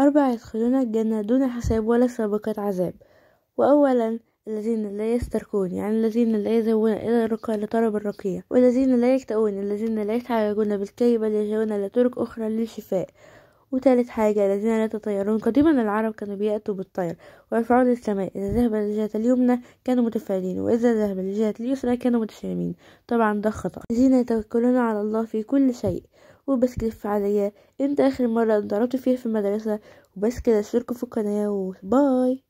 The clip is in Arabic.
أربعة يدخلون الجنة دون حساب ولا سابقة عذاب وأولا الذين لا يسترقون يعني الذين لا يذهبون إلى الرقى لطلب الرقية والذين لا يكتئون الذين لا يتعالجون بالكي بل يلجؤون إلى طرق أخرى للشفاء وثالث حاجة الذين لا يتطيرون قديما العرب كانوا بيأتوا بالطير ويرفعون للسماء إذا ذهب للجهة اليمنى كانوا متفائلين وإذا ذهب للجهة اليسرى كانوا متشائمين طبعا ده خطأ الذين يتوكلون على الله في كل شيء وبس كده عليا امتى آخر مرة ضربت فيها في المدرسة وبس كده اشتركوا في القناة وباي